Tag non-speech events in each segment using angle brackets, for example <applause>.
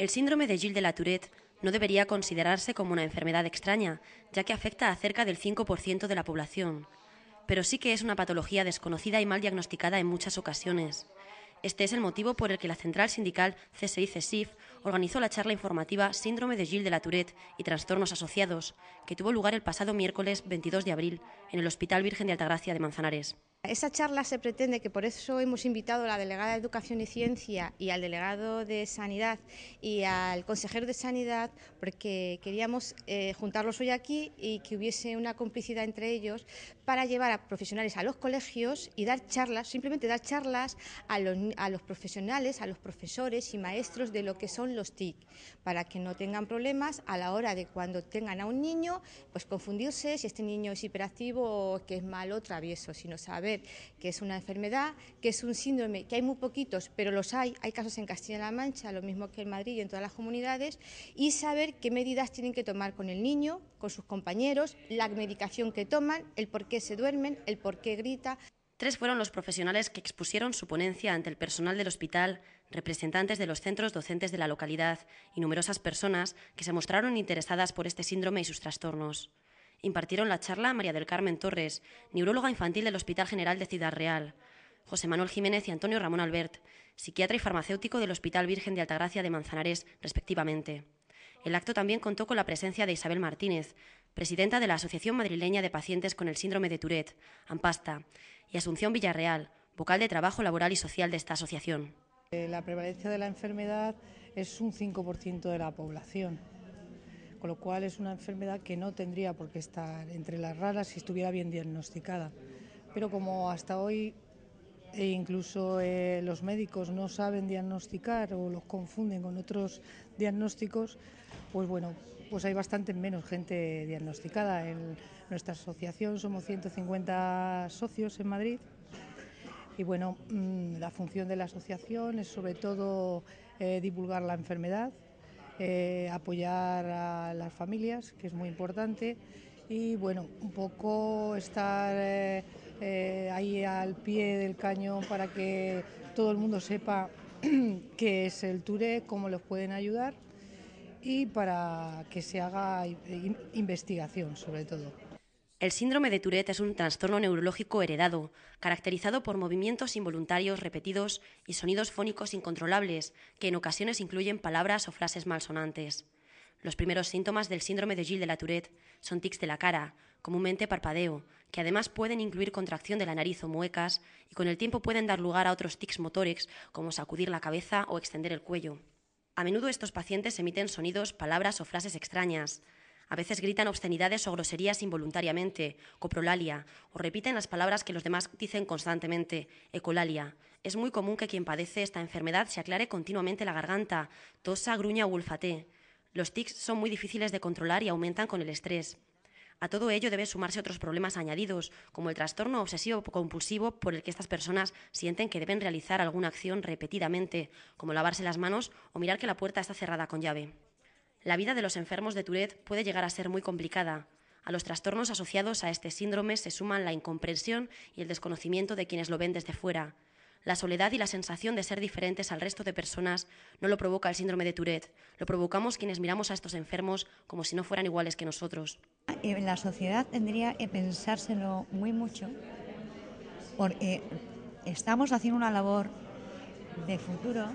El síndrome de Gilles de la Tourette no debería considerarse como una enfermedad extraña, ya que afecta a cerca del 5% de la población, pero sí que es una patología desconocida y mal diagnosticada en muchas ocasiones. Este es el motivo por el que la central sindical csi sif organizó la charla informativa Síndrome de Gilles de la Tourette y trastornos asociados, que tuvo lugar el pasado miércoles 22 de abril en el Hospital Virgen de Altagracia de Manzanares. Esa charla se pretende que por eso hemos invitado a la delegada de Educación y Ciencia y al delegado de Sanidad y al consejero de Sanidad porque queríamos eh, juntarlos hoy aquí y que hubiese una complicidad entre ellos para llevar a profesionales a los colegios y dar charlas, simplemente dar charlas a los, profesionales, a los profesores y maestros de lo que son los TIC para que no tengan problemas a la hora de cuando tengan a un niño pues confundirse si este niño es hiperactivo o que es malo travieso, si no sabe que es una enfermedad, que es un síndrome, que hay muy poquitos, pero los hay, hay casos en Castilla-La Mancha, lo mismo que en Madrid y en todas las comunidades, y saber qué medidas tienen que tomar con el niño, con sus compañeros, la medicación que toman, el por qué se duermen, el por qué grita. Tres fueron los profesionales que expusieron su ponencia ante el personal del hospital, representantes de los centros docentes de la localidad y numerosas personas que se mostraron interesadas por este síndrome y sus trastornos impartieron la charla María del Carmen Torres, neuróloga infantil del Hospital General de Ciudad Real, José Manuel Jiménez y Antonio Ramón Albert, psiquiatra y farmacéutico del Hospital Virgen de Altagracia de Manzanares, respectivamente. El acto también contó con la presencia de Isabel Martínez, presidenta de la Asociación Madrileña de Pacientes con el Síndrome de Tourette, AMPASTA, y Asunción Villarreal, vocal de Trabajo Laboral y Social de esta asociación. Eh, la prevalencia de la enfermedad es un 5% de la población con lo cual es una enfermedad que no tendría por qué estar entre las raras si estuviera bien diagnosticada. Pero como hasta hoy e incluso eh, los médicos no saben diagnosticar o los confunden con otros diagnósticos, pues bueno, pues hay bastante menos gente diagnosticada. En nuestra asociación somos 150 socios en Madrid y bueno, mm, la función de la asociación es sobre todo eh, divulgar la enfermedad, eh, apoyar a las familias, que es muy importante, y bueno, un poco estar eh, eh, ahí al pie del cañón para que todo el mundo sepa <clears throat> qué es el Touré, cómo los pueden ayudar y para que se haga investigación sobre todo. El síndrome de Tourette es un trastorno neurológico heredado, caracterizado por movimientos involuntarios repetidos y sonidos fónicos incontrolables, que en ocasiones incluyen palabras o frases malsonantes. Los primeros síntomas del síndrome de Gilles de la Tourette son tics de la cara, comúnmente parpadeo, que además pueden incluir contracción de la nariz o muecas, y con el tiempo pueden dar lugar a otros tics motores, como sacudir la cabeza o extender el cuello. A menudo estos pacientes emiten sonidos, palabras o frases extrañas, a veces gritan obscenidades o groserías involuntariamente, coprolalia, o repiten las palabras que los demás dicen constantemente, ecolalia. Es muy común que quien padece esta enfermedad se aclare continuamente la garganta, tosa, gruña o ulfatee. Los tics son muy difíciles de controlar y aumentan con el estrés. A todo ello debe sumarse otros problemas añadidos, como el trastorno obsesivo-compulsivo por el que estas personas sienten que deben realizar alguna acción repetidamente, como lavarse las manos o mirar que la puerta está cerrada con llave. La vida de los enfermos de Tourette puede llegar a ser muy complicada. A los trastornos asociados a este síndrome se suman la incomprensión y el desconocimiento de quienes lo ven desde fuera. La soledad y la sensación de ser diferentes al resto de personas no lo provoca el síndrome de Tourette, lo provocamos quienes miramos a estos enfermos como si no fueran iguales que nosotros. la sociedad tendría que pensárselo muy mucho, porque estamos haciendo una labor de futuro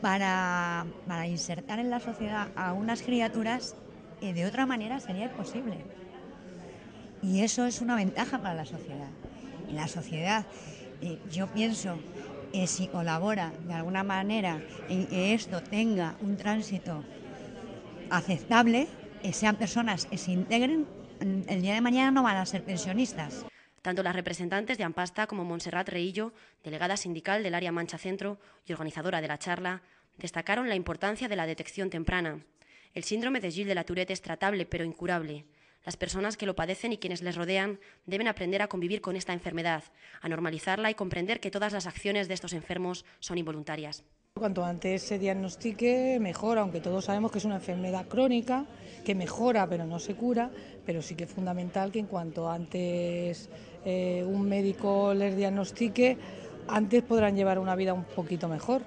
para, insertar en la sociedad a unas criaturas que eh, de otra manera sería imposible. Y eso es una ventaja para la sociedad. la sociedad, eh, yo pienso que eh, si colabora de alguna manera en que esto tenga un tránsito aceptable, que sean personas que se integren, mm, el día de mañana no van a ser pensionistas tanto las representantes de Ampasta como Montserrat Reillo, delegada sindical del área Mancha Centro y organizadora de la charla, destacaron la importancia de la detección temprana. El síndrome de Gilles de la Tourette es tratable pero incurable. Las personas que lo padecen y quienes les rodean deben aprender a convivir con esta enfermedad, a normalizarla y comprender que todas las acciones de estos enfermos son involuntarias. Cuanto antes se diagnostique, mejor, aunque todos sabemos que es una enfermedad crónica, que mejora pero no se cura, pero sí que es fundamental que en cuanto antes eh, un médico les diagnostique, antes podrán llevar una vida un poquito mejor.